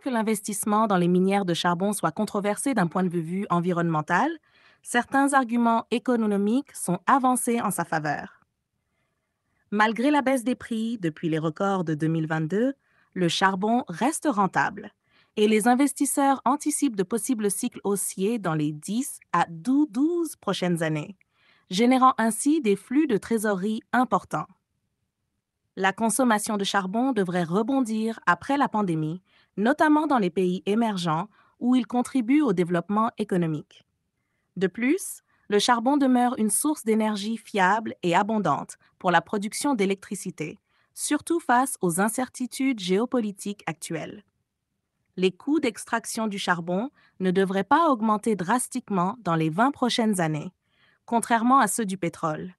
que l'investissement dans les minières de charbon soit controversé d'un point de vue environnemental, certains arguments économiques sont avancés en sa faveur. Malgré la baisse des prix depuis les records de 2022, le charbon reste rentable et les investisseurs anticipent de possibles cycles haussiers dans les 10 à 12 prochaines années, générant ainsi des flux de trésorerie importants. La consommation de charbon devrait rebondir après la pandémie, notamment dans les pays émergents où il contribue au développement économique. De plus, le charbon demeure une source d'énergie fiable et abondante pour la production d'électricité, surtout face aux incertitudes géopolitiques actuelles. Les coûts d'extraction du charbon ne devraient pas augmenter drastiquement dans les 20 prochaines années, contrairement à ceux du pétrole,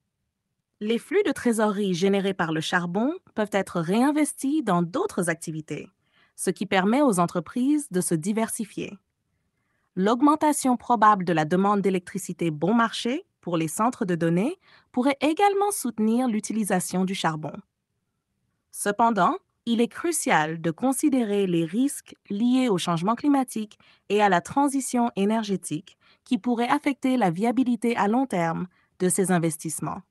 les flux de trésorerie générés par le charbon peuvent être réinvestis dans d'autres activités, ce qui permet aux entreprises de se diversifier. L'augmentation probable de la demande d'électricité bon marché pour les centres de données pourrait également soutenir l'utilisation du charbon. Cependant, il est crucial de considérer les risques liés au changement climatique et à la transition énergétique qui pourraient affecter la viabilité à long terme de ces investissements.